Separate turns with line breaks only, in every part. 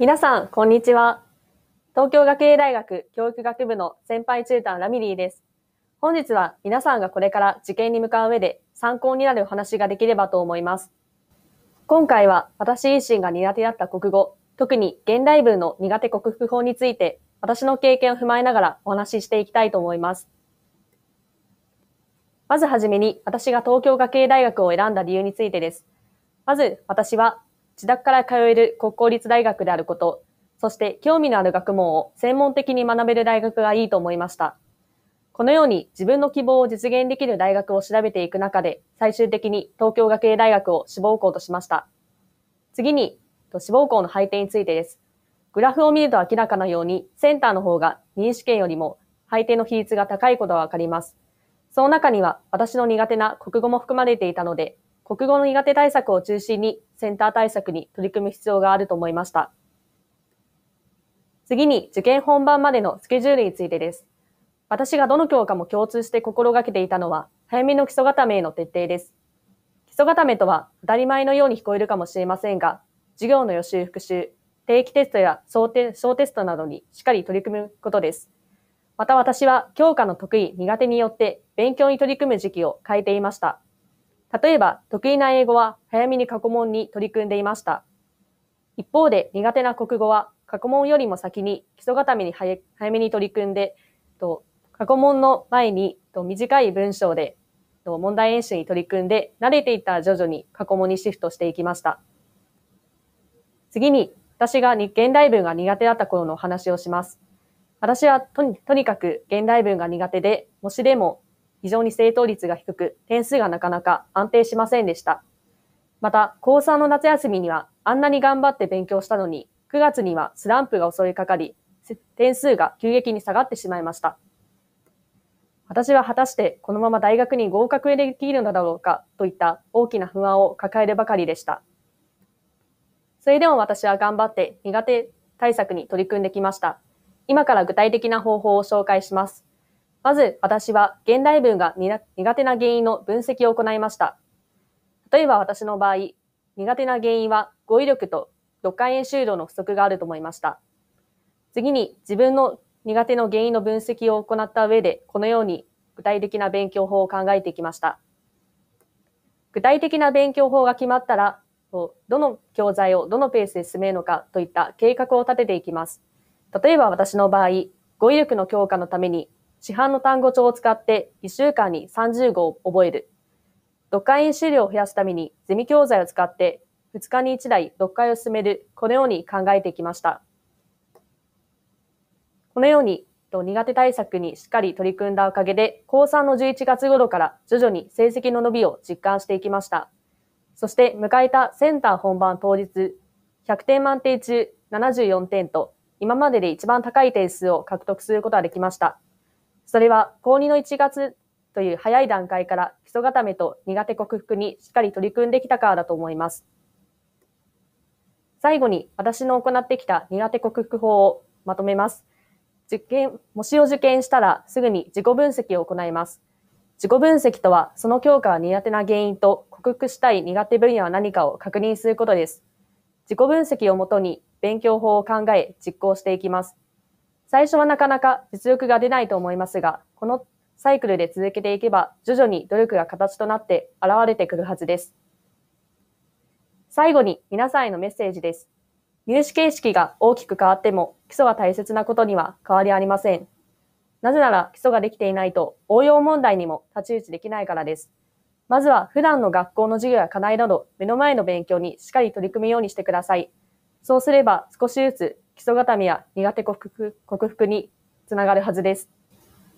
皆さん、こんにちは。東京学芸大学教育学部の先輩チューターラミリーです。本日は皆さんがこれから受験に向かう上で参考になるお話ができればと思います。今回は私自身が苦手だった国語、特に現代文の苦手克服法について私の経験を踏まえながらお話ししていきたいと思います。まずはじめに私が東京学芸大学を選んだ理由についてです。まず私は自宅から通える国公立大学であること、そして興味のある学問を専門的に学べる大学がいいと思いました。このように自分の希望を実現できる大学を調べていく中で、最終的に東京学芸大学を志望校としました。次に、志望校の配点についてです。グラフを見ると明らかなように、センターの方が認意試験よりも配点の比率が高いことがわかります。その中には私の苦手な国語も含まれていたので、国語の苦手対策を中心にセンター対策に取り組む必要があると思いました。次に受験本番までのスケジュールについてです。私がどの教科も共通して心がけていたのは、早めの基礎固めへの徹底です。基礎固めとは当たり前のように聞こえるかもしれませんが、授業の予習復習、定期テストや小テ小テストなどにしっかり取り組むことです。また私は教科の得意、苦手によって勉強に取り組む時期を変えていました。例えば、得意な英語は早めに過去問に取り組んでいました。一方で、苦手な国語は過去問よりも先に基礎固めに早めに取り組んで、過去問の前に短い文章で問題演習に取り組んで、慣れていった徐々に過去問にシフトしていきました。次に、私が現代文が苦手だった頃のお話をします。私はとにかく現代文が苦手で、もしでも非常に正答率が低く、点数がなかなか安定しませんでした。また、高3の夏休みにはあんなに頑張って勉強したのに、9月にはスランプが襲いかかり、点数が急激に下がってしまいました。私は果たしてこのまま大学に合格できるのだろうかといった大きな不安を抱えるばかりでした。それでも私は頑張って苦手対策に取り組んできました。今から具体的な方法を紹介します。まず私は現代文が苦手な原因の分析を行いました。例えば私の場合、苦手な原因は語彙力と読解演習度の不足があると思いました。次に自分の苦手の原因の分析を行った上で、このように具体的な勉強法を考えていきました。具体的な勉強法が決まったら、どの教材をどのペースで進めるのかといった計画を立てていきます。例えば私の場合、語彙力の強化のために市販の単語帳を使って1週間に30語を覚える。読解演資料を増やすためにゼミ教材を使って2日に1台読解を進める、このように考えてきました。このように苦手対策にしっかり取り組んだおかげで、高3の11月頃から徐々に成績の伸びを実感していきました。そして迎えたセンター本番当日、100点満点中74点と、今までで一番高い点数を獲得することができました。それは、高2の1月という早い段階から基礎固めと苦手克服にしっかり取り組んできたからだと思います。最後に私の行ってきた苦手克服法をまとめます。受験、模試を受験したらすぐに自己分析を行います。自己分析とは、その教科が苦手な原因と克服したい苦手分野は何かを確認することです。自己分析をもとに勉強法を考え実行していきます。最初はなかなか実力が出ないと思いますが、このサイクルで続けていけば、徐々に努力が形となって現れてくるはずです。最後に皆さんへのメッセージです。入試形式が大きく変わっても、基礎が大切なことには変わりありません。なぜなら基礎ができていないと応用問題にも立ち打ちできないからです。まずは普段の学校の授業や課題など目の前の勉強にしっかり取り組むようにしてください。そうすれば少しずつ基礎固めや苦手克服克服につながるはずです。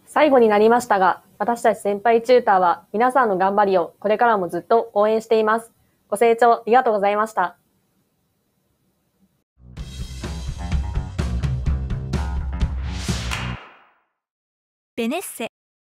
最後になりましたが、私たち先輩チューターは皆さんの頑張りをこれからもずっと応援しています。ご清聴ありがとうございました。ベネッセ